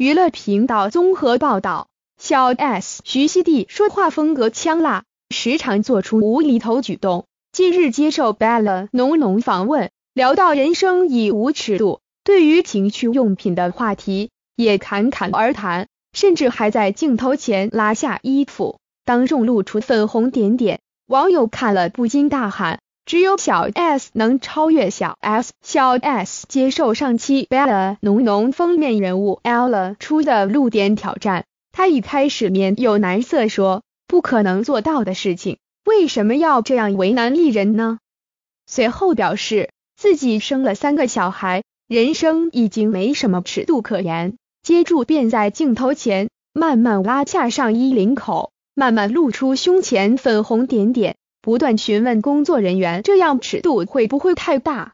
娱乐频道综合报道，小 S 徐熙娣说话风格呛辣，时常做出无厘头举动。近日接受 Bella 浓浓访问，聊到人生已无尺度，对于情趣用品的话题也侃侃而谈，甚至还在镜头前拉下衣服，当众露出粉红点点，网友看了不禁大喊。只有小 S 能超越小 S。小 S 接受上期 Bella 浓浓封面人物 Ella 出的露点挑战，她一开始面有难色，说不可能做到的事情，为什么要这样为难艺人呢？随后表示自己生了三个小孩，人生已经没什么尺度可言。接住便在镜头前慢慢拉下上衣领口，慢慢露出胸前粉红点点。不断询问工作人员，这样尺度会不会太大？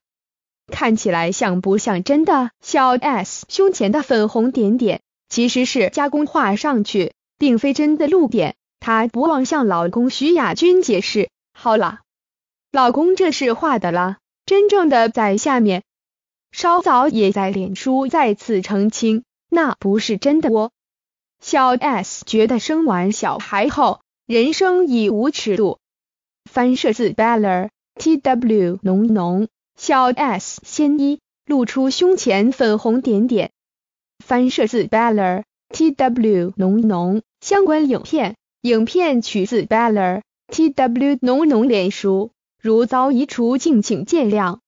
看起来像不像真的？小 S 胸前的粉红点点其实是加工画上去，并非真的露点。她不忘向老公徐亚军解释：“好了，老公，这是画的了，真正的在下面。”稍早也在脸书再次澄清，那不是真的哦。小 S 觉得生完小孩后，人生已无尺度。翻摄自 Baler TW 浓浓，小 S 仙衣露出胸前粉红点点。翻摄自 Baler TW 浓浓，相关影片影片取自 Baler TW 浓浓脸书，如遭移除敬请见谅。